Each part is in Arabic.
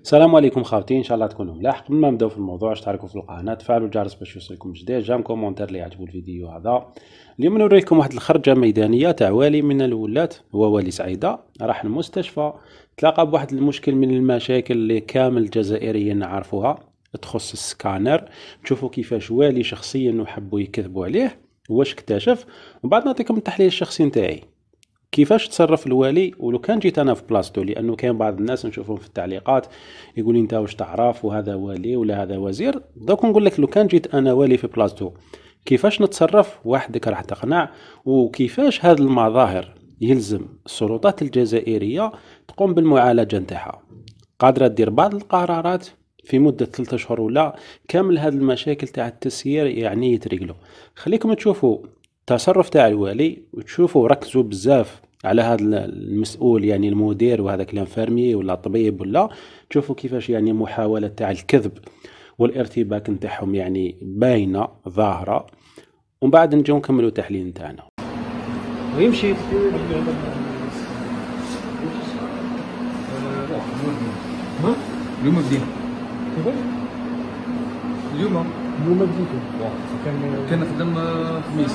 السلام عليكم خاوتي ان شاء الله تكونوا ملاح قبل ما نبداو في الموضوع اشتركوا في القناه تفعلوا الجرس باش يوصلكم جديد جام كومونتير اللي يعجبو الفيديو هذا اليوم نوريكم واحد الخرجه ميدانيه تاع والي من الولات هو والي سعيده راح المستشفى تلاقى بواحد المشكل من المشاكل اللي كامل الجزائريين نعرفوها تخص السكانر تشوفوا كيفاش والي شخصيا وحبوا يكذبوا عليه واش اكتشف وبعد نعطيكم التحليل الشخصي نتاعي كيفاش تصرف الوالي ولو كان جيت انا في بلاصتو لانه كاين بعض الناس نشوفهم في التعليقات يقول انت واش تعرف وهذا والي ولا هذا وزير دوك نقول لك لو كان جيت انا والي في بلاصتو كيفاش نتصرف وحدك راح تقنع وكيفاش هاد المظاهر يلزم السلطات الجزائرية تقوم بالمعالجة نتاعها قادرة دير بعض القرارات في مدة ثلاثة أشهر ولا كامل هاد المشاكل تاع التسيير يعني يترقلو خليكم تشوفوا التصرف تاع الوالي وتشوفوا ركزوا بزاف على هذا المسؤول يعني المدير وهذاك الانفيرمي ولا الطبيب ولا تشوفوا كيفاش يعني محاوله تاع الكذب والارتباك نتاعهم يعني باينه ظاهره ومن بعد نجيو نكملوا التحليل نتاعنا ويمشي اليوم بدينا اليوم اليوم بديتو كان كان خدم خميس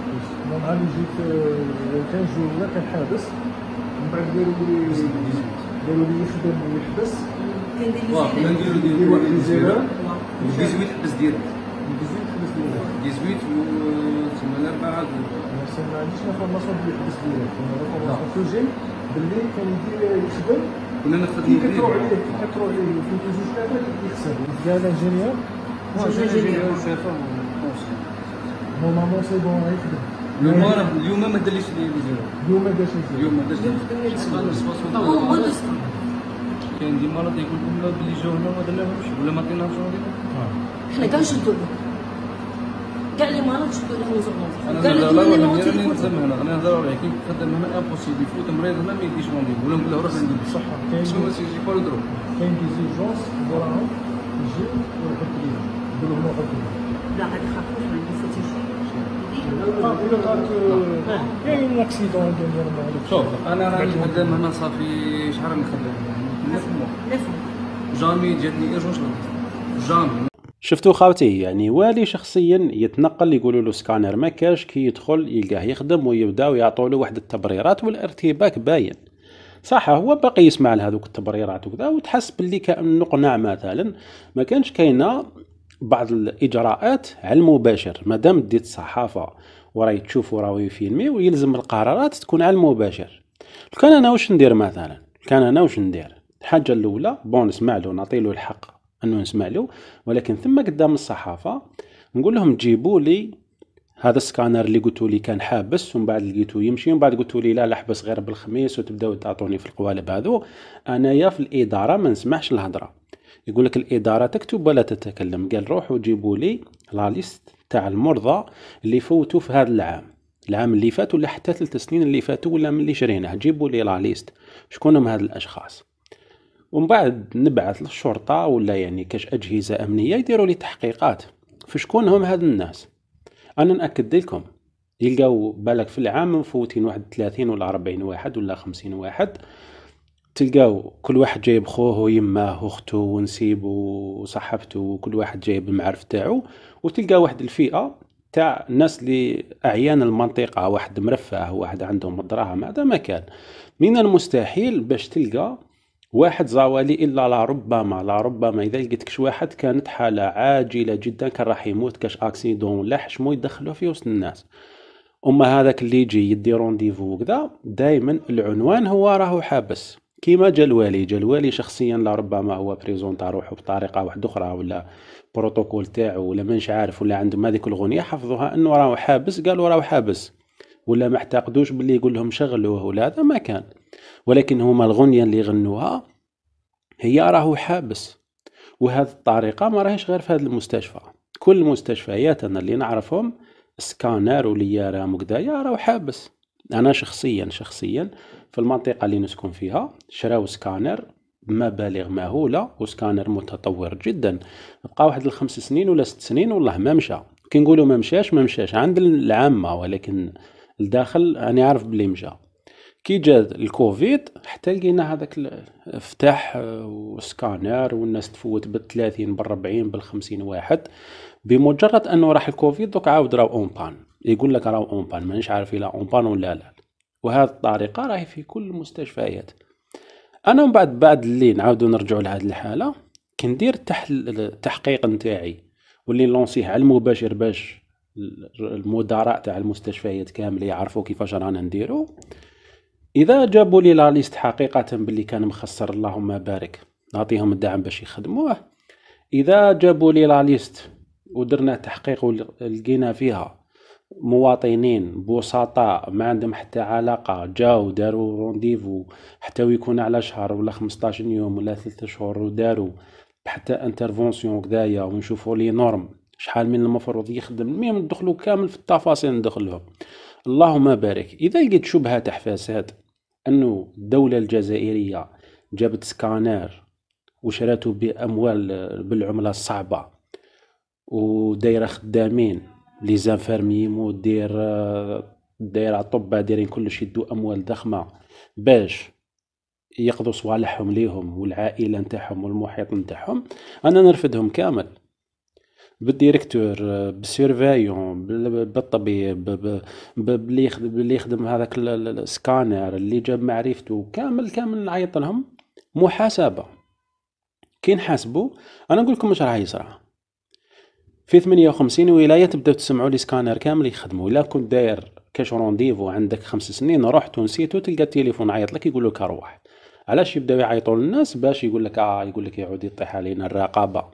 نهار آه، اللي جيت كان جوينا كان حابس من بعد قالوا لي قالوا لي يخدم ويحبس كندير نديرو ديال واحد الجزيره 18 حبس ديريكت 18 حبس ديريكت 18 تما الاربعه ما عنديش انفورماسيون بلي يحبس ديريكت انا كوجي باللي كان يدير يخدم كنا نخدم كي كتروح عليه كي كتروح عليه في جوج ثلاثه كيخسر كاع الانجينيور نورمالمون سي بون غيخدم اليوم راه اليوم ما دارليش الفيديو اليوم ما دارش اليوم ما دارش اليوم ما دارش كاين ديما راه تيقول لنا بلي جاو هنا ما درناهمش ولا ما عطيناهمش حنا كاع نشدو لهم كاع اللي مرض شدو لهم زغلوط كاع اللي مرض انا نخدم هنا انا نهضر عليك كي نخدم هنا امبوسيبل يفوت مريض هنا ما يديش مونديل ولا نقول له روح عندي بصح شنو سي جي با لو درو كاين دي زيجونس وراهم يجيو ويحط ليهم يقول لهم لا غادي يخافوش كاين اكسيدون شوف انا راني خدام هنا صافي شحال راني خدام؟ جامي جاتني ارجوش جامي شفتو خاوتي يعني والي شخصيا يتنقل يقولوا له سكانر ما كاش كي يدخل يلقاه يخدم ويبداو يعطوا له واحد التبريرات والارتباك باين صح هو باقي يسمع لهذوك التبريرات وكذا وتحس باللي كانه قناع مثلا ما كانش كاينه بعض الاجراءات على المباشر مادام ديت الصحافه وراي تشوفوا راهو يفيلمي ويلزم القرارات تكون على المباشر كان انا واش ندير مثلا كان انا واش ندير الحاجه الاولى بون نسمع له نعطي له الحق انه نسمع له ولكن ثم قدام الصحافه نقول لهم جيبوا لي هذا السكانر اللي قلتوا لي كان حابس ومن بعد لقيتو يمشي ومن بعد قلتوا لي لا لحبس غير بالخميس وتبداو تعطوني في القوالب هذو انايا في الاداره ما نسمعش الهضره يقول لك الاداره تكتب ولا تتكلم قال روحوا جيبوا لي لا ليست تاع المرضى اللي فوتوا في هذا العام العام اللي فات ولا حتى ثلاث سنين اللي فاتوا ولا من اللي شريناه جيبوا لي لا ليست شكون هم هاد الاشخاص ومن بعد نبعث للشرطه ولا يعني كاش اجهزه امنيه يديروا لي تحقيقات فشكون هم هاد الناس انا ناكد لكم يلقاو بالك في العام مفوتين واحد 30 ولا 40 واحد ولا 50 واحد تلقاو كل واحد جايب خوه ويماه واخته ونسيبه وصحبته وكل واحد جايب المعرف تاعو وتلقى واحد الفئه تاع الناس اللي اعيان المنطقه واحد مرفه واحد عندهم الدراهم هذا ما كان من المستحيل باش تلقى واحد زوالي الا لربما لربما اذا لقيتكش واحد كانت حاله عاجله جدا كان راح يموت كاش اكسيدون ولا حشمو يدخلوه في وسط الناس اما هذاك اللي يجي يدي رونديفو وكذا دائما العنوان هو راهو حابس كيما جلوالي جلوالي شخصيا لربما هو بريزونتا روحه بطريقه واحده اخرى ولا بروتوكول تاعو ولا منش عارف ولا عندهم هذيك الاغنيه حفظوها انه راهو حابس قالوا راهو حابس ولا ما اعتقدوش باللي يقول لهم شغلوه ولا هذا ما كان ولكن هما الاغنيه اللي غنوها هي راهو حابس وهذه الطريقه ما راهيش غير في هذا المستشفى كل المستشفيات انا اللي نعرفهم سكانر وليارة مقدايا راهو حابس انا شخصيا شخصيا في المنطقه اللي نسكن فيها شراو سكانر مبالغ مهوله وسكانر متطور جدا بقى واحد الخمس سنين ولا ست سنين والله ما مشى كي نقولوا ما مشاش ما مشاش عند العامه ولكن الداخل انا عارف بلي مشى كي جا الكوفيد حتى لقينا هذاك افتح آه، وسكانر والناس تفوت بالثلاثين بالربعين بالخمسين واحد بمجرد انه راح الكوفيد دوك عاود راه اون بان يقول لك راه اون بان مانيش عارف الا اون بان ولا لا وهذه الطريقه راهي في كل المستشفيات انا من بعد بعد اللي نعاودو نرجعو لهاد الحاله كندير التحقيق نتاعي واللي نلونسيه على المباشر باش المدراء تاع المستشفيات كامل يعرفوا كيفاش رانا نديرو اذا جابوا لي لا ليست حقيقه باللي كان مخسر اللهم بارك نعطيهم الدعم باش يخدموه اذا جابوا لي لا ليست ودرنا تحقيق ولقينا فيها مواطنين بسطاء ما عندهم حتى علاقة جاو داروا رونديفو حتى ويكون على شهر ولا 15 يوم ولا ثلاثة شهور وداروا حتى انترفونسيون كدايا ونشوفوا لي نورم شحال من المفروض يخدم المهم ندخلو كامل في التفاصيل ندخلهم اللهم بارك اذا لقيت شبهه تحفاسات انه الدوله الجزائريه جابت سكانر وشراتو باموال بالعمله الصعبه ودايره خدامين لي زانفيرمي دير داير آه، الطب دايرين كلش يدو اموال ضخمه باش يقضوا صوالحهم ليهم والعائله نتاعهم والمحيط نتاعهم انا نرفدهم كامل بالديريكتور آه، بالسيرفايون بالطبيب باللي يخدم هذاك السكانر اللي جاب معرفته كامل كامل نعيط لهم محاسبه كي نحاسبوا انا نقول لكم واش راه يصرى في 58 ولايه تبداو تسمعوا لي سكانر كامل يخدموا الا كنت داير كاش رونديفو عندك خمس سنين رحت ونسيتو تلقى التليفون عيط لك يقول لك اروح علاش يبداو يعيطوا للناس باش يقول لك آه يقول لك يعود يطيح علينا الرقابه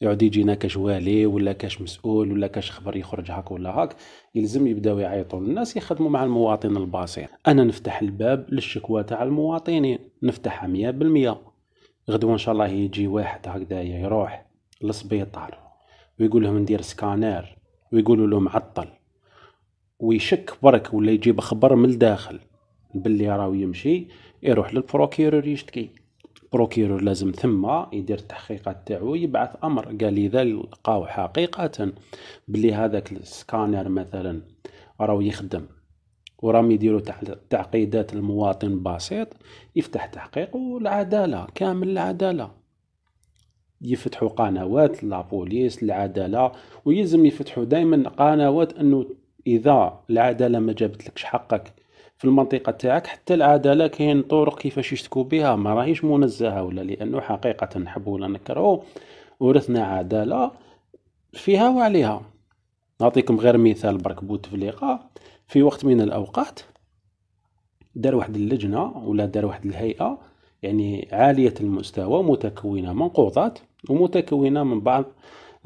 يعود يجينا كاش والي ولا كاش مسؤول ولا كاش خبر يخرج هاك ولا هاك يلزم يبداو يعيطوا للناس يخدموا مع المواطن البسيط انا نفتح الباب للشكوى تاع المواطنين نفتحها مية بالمية غدوه ان شاء الله يجي واحد هكذا يروح للسبيطار ويقول لهم ندير سكانير ويقولوا له معطل ويشك برك ولا يجيب خبر من الداخل باللي راهو يمشي يروح للبروكيرور يشتكي بروكيرور لازم ثم يدير التحقيقات تاعو يبعث امر قال اذا لقاو حقيقه بلي هذاك السكانر مثلا راهو يخدم وراهم يديروا تعقيدات المواطن بسيط يفتح تحقيق والعداله كامل العداله يفتحوا قنوات لابوليس العداله ويلزم يفتحوا دائما قنوات انه اذا العداله ما جابتلكش حقك في المنطقه تاعك حتى العداله كاين طرق كيفاش يشتكوا بها ما راهيش منزهه ولا لانه حقيقه نحب ولا نكرهو ورثنا عداله فيها وعليها نعطيكم غير مثال برك بوتفليقه في وقت من الاوقات دار واحد اللجنه ولا دار واحد الهيئه يعني عاليه المستوى متكونه من قضاه ومتكونه من بعض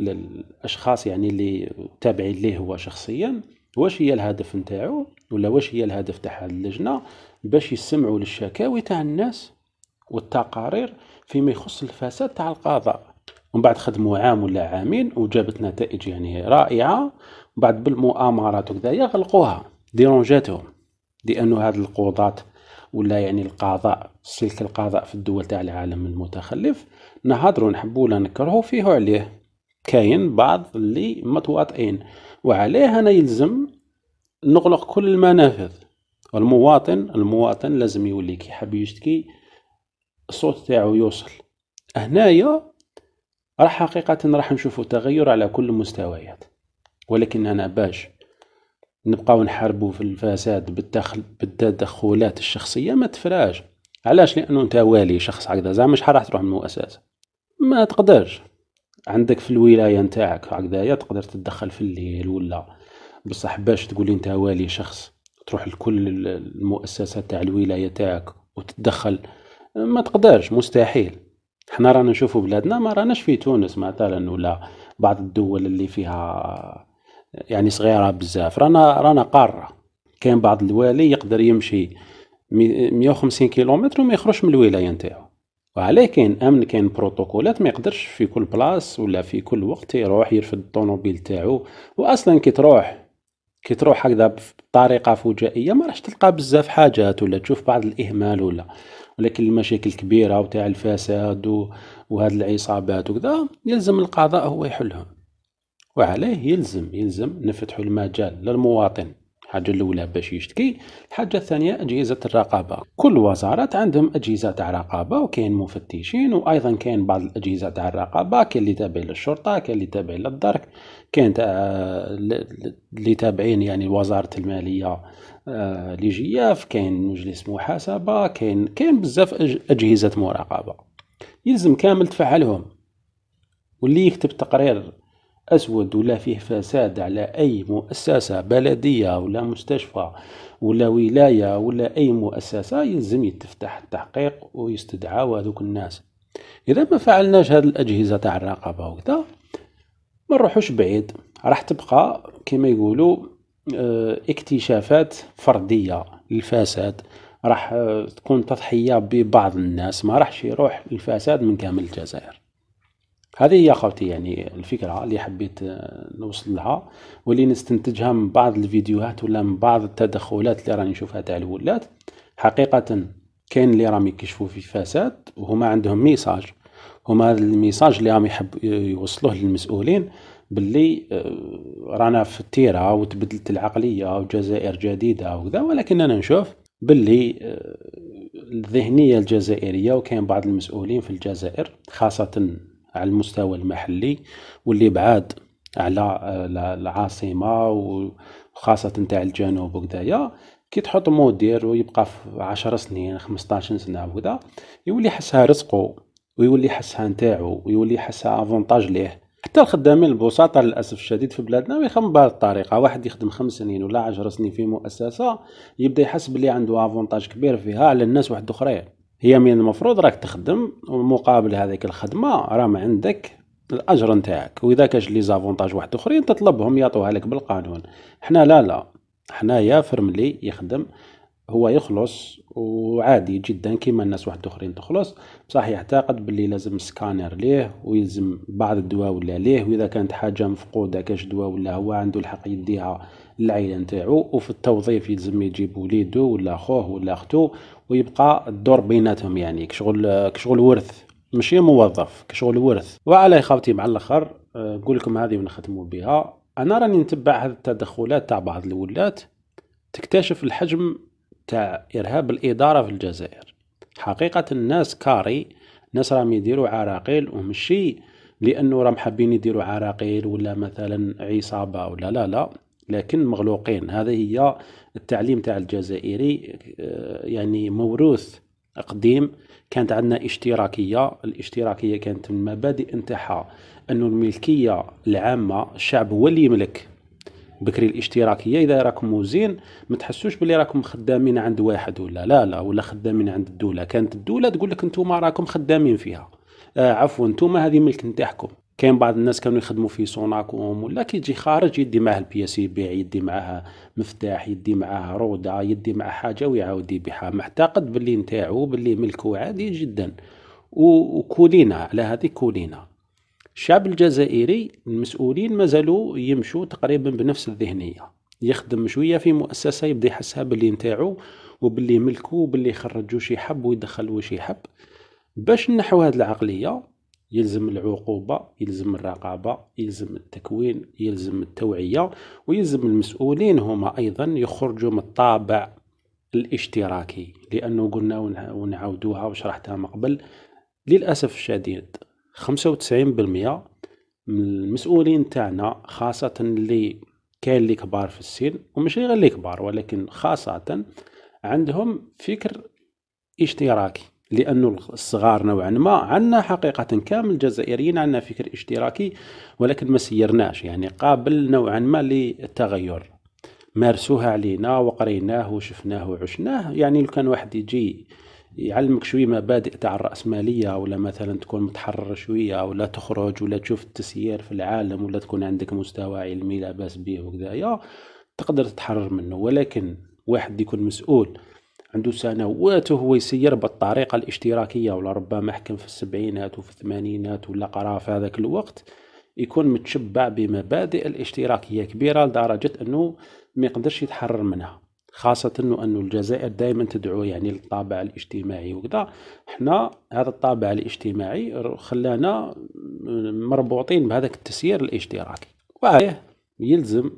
الاشخاص يعني اللي تابعين ليه هو شخصيا واش هي الهدف نتاعو ولا واش هي الهدف تاع اللجنه باش يسمعوا للشكاوي تاع الناس والتقارير فيما يخص الفساد تاع القضاء ومن بعد خدموا عام ولا عامين وجابت نتائج يعني رائعه بعد بالمؤامرات وكذا غلقوها ديرونجاتهم لانه هاد القضاه ولا يعني القضاء سلك القضاء في الدول تاع العالم المتخلف نهضروا نحبوا ولا نكرهوا فيه عليه كاين بعض اللي متواطئين وعليه انا يلزم نغلق كل المنافذ والمواطن المواطن لازم يولي كي حاب يشتكي الصوت تاعو يوصل هنايا راح حقيقة راح نشوفوا تغير على كل المستويات ولكن أنا باش نبقاو نحاربوا في الفساد بالدخل بالتدخلات الشخصية ما تفراش علاش لأنه أنت والي شخص هكذا زعما مش راح تروح من المؤسسة ما تقدرش عندك في الولايه نتاعك هكذايا تقدر تتدخل في الليل ولا بصح باش تقول انت والي شخص تروح لكل المؤسسات تاع الولايه تاعك وتتدخل ما تقدرش مستحيل حنا رانا نشوفوا بلادنا ما راناش في تونس مثلا ولا بعض الدول اللي فيها يعني صغيره بزاف رانا رانا قاره كاين بعض الوالي يقدر يمشي 150 كيلومتر وما يخرجش من الولايه نتاعو وعليه كاين امن كاين بروتوكولات ما يقدرش في كل بلاص ولا في كل وقت يروح يرفد الطوموبيل تاعو واصلا كي تروح كي تروح هكذا بطريقه فجائيه ما راحش تلقى بزاف حاجات ولا تشوف بعض الاهمال ولا ولكن المشاكل الكبيره وتاع الفساد وهذه العصابات وكذا يلزم القضاء هو يحلهم وعليه يلزم يلزم نفتحوا المجال للمواطن الحاجة الأولى باش يشتكي الحاجة الثانية أجهزة الرقابة كل وزارة عندهم أجهزة تاع رقابة وكاين مفتشين وأيضا كاين بعض الأجهزة تاع الرقابة كاين اللي تابع للشرطة كاين اللي تابع للدرك كاين تاع اللي تابعين يعني وزارة المالية آه، لي كاين مجلس محاسبة كاين كاين بزاف أجهزة مراقبة يلزم كامل تفعلهم واللي يكتب تقرير أسود ولا فيه فساد على أي مؤسسة بلدية ولا مستشفى ولا ولاية ولا أي مؤسسة يلزم يتفتح التحقيق ويستدعاو هذوك الناس إذا ما فعلناش هذه الأجهزة تاع الرقابة وكذا ما نروحوش بعيد راح تبقى كما يقولوا آه، اكتشافات فردية للفساد راح آه، تكون تضحية ببعض الناس ما راحش يروح الفساد من كامل الجزائر هذه هي خوتي يعني الفكرة اللي حبيت آه، نوصل لها واللي نستنتجها من بعض الفيديوهات ولا من بعض التدخلات اللي راني نشوفها تاع الولات حقيقة كاين اللي راهم يكشفوا في فساد وهما عندهم ميساج هما هذا الميساج اللي راهم يحب يوصلوه للمسؤولين باللي آه، رانا في التيرة وتبدلت العقلية وجزائر جديدة وكذا ولكن أنا نشوف باللي آه، الذهنية الجزائرية وكاين بعض المسؤولين في الجزائر خاصة على المستوى المحلي واللي بعاد على العاصمه وخاصه نتاع الجنوب وكدايا كي تحط مدير ويبقى في عشر سنين خمسطاش سنه وكدا يولي حسها رزقه ويولي حسها نتاعو ويولي حسها افونتاج ليه حتى الخدامين البساطه للاسف الشديد في بلادنا ما بهذه الطريقه واحد يخدم خمس سنين ولا عشر سنين في مؤسسه يبدا يحس بلي عنده افونتاج كبير فيها على الناس واحد اخرين هي من المفروض راك تخدم ومقابل هذيك الخدمه راه ما عندك الاجر نتاعك واذا كاش لي زافونتاج واحد اخرين تطلبهم يعطوها لك بالقانون حنا لا لا حنايا فرملي يخدم هو يخلص وعادي جدا كيما الناس واحد اخرين تخلص بصح يعتقد باللي لازم سكانر ليه ويلزم بعض الدواء ولا ليه واذا كانت حاجه مفقوده كاش دواء ولا هو عنده الحق يديها للعائله نتاعو وفي التوظيف يلزم يجيب وليدو ولا خوه ولا اختو ويبقى الدور بيناتهم يعني كشغل كشغل ورث ماشي موظف كشغل ورث وعلى خاوتي مع الاخر آه، نقول لكم هذه ونختموا بها انا راني نتبع هذه التدخلات تاع بعض الولات تكتشف الحجم تاع ارهاب الاداره في الجزائر حقيقه الناس كاري الناس راهم يديروا عراقيل ومشي لانه راهم حابين يديروا عراقيل ولا مثلا عصابه ولا لا لا لكن مغلوقين هذا هي التعليم تاع الجزائري آه، يعني موروث قديم كانت عندنا اشتراكيه الاشتراكيه كانت من مبادئ نتاعها انه الملكيه العامه الشعب هو اللي يملك بكري الاشتراكيه اذا راكم موزين ما تحسوش بلي راكم خدامين عند واحد ولا لا لا ولا خدامين عند الدوله كانت الدوله تقول لك انتم راكم خدامين فيها آه عفوا انتم هذه ملك نتاعكم كاين بعض الناس كانوا يخدموا في سوناكوم ولا كي يجي خارج يدي معاه البي اس يبيع يدي معاه مفتاح يدي معاه روضه يدي مع حاجه ويعاود يبيعها معتقد باللي نتاعو باللي ملكه عادي جدا وكولينا على هذه كولينا الشعب الجزائري المسؤولين مازالوا يمشوا تقريبا بنفس الذهنيه يخدم شويه في مؤسسه يبدا يحسها باللي نتاعو وباللي ملكو وباللي يخرجو شي حب ويدخلو شي حب باش نحو هذه العقليه يلزم العقوبة يلزم الرقابة يلزم التكوين يلزم التوعية ويلزم المسؤولين هما أيضا يخرجوا من الطابع الاشتراكي لأنه قلنا ونعودوها وشرحتها من قبل للأسف الشديد 95% من المسؤولين تاعنا خاصة اللي كاين اللي كبار في السن ومش غير اللي كبار ولكن خاصة عندهم فكر اشتراكي لأن الصغار نوعا ما عندنا حقيقة كامل الجزائريين عندنا فكر اشتراكي ولكن ما سيرناش يعني قابل نوعا ما للتغير مارسوها علينا وقريناه وشفناه وعشناه يعني لو كان واحد يجي يعلمك شويه مبادئ تاع الراسماليه ولا مثلا تكون متحرر شويه ولا تخرج ولا تشوف التسيير في العالم ولا تكون عندك مستوى علمي لاباس به وكذا تقدر تتحرر منه ولكن واحد يكون مسؤول عنده سنوات وهو يسير بالطريقة الاشتراكية ولا ربما حكم في السبعينات وفي الثمانينات ولا قرا في هذاك الوقت يكون متشبع بمبادئ الاشتراكية كبيرة لدرجة أنه ما يقدرش يتحرر منها خاصة أنه أنه الجزائر دائما تدعو يعني للطابع الاجتماعي وكذا حنا هذا الطابع الاجتماعي خلانا مربوطين بهذاك التسيير الاشتراكي وعليه يلزم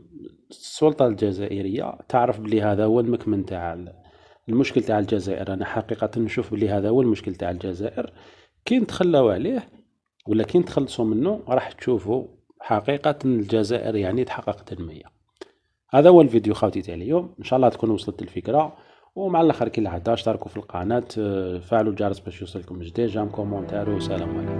السلطة الجزائرية تعرف بلي هذا هو المكمن تاع المشكل تاع الجزائر انا حقيقه نشوف بلي هذا هو المشكل تاع الجزائر كي نتخلاو عليه ولا كي نتخلصوا منه راح تشوفوا حقيقه الجزائر يعني تحقق تنميه هذا هو الفيديو خاوتي تاع اليوم ان شاء الله تكون وصلت الفكره ومع الاخر كي العاده اشتركوا في القناه فعلوا الجرس باش يوصلكم جديد جام كومونتير وسلام عليكم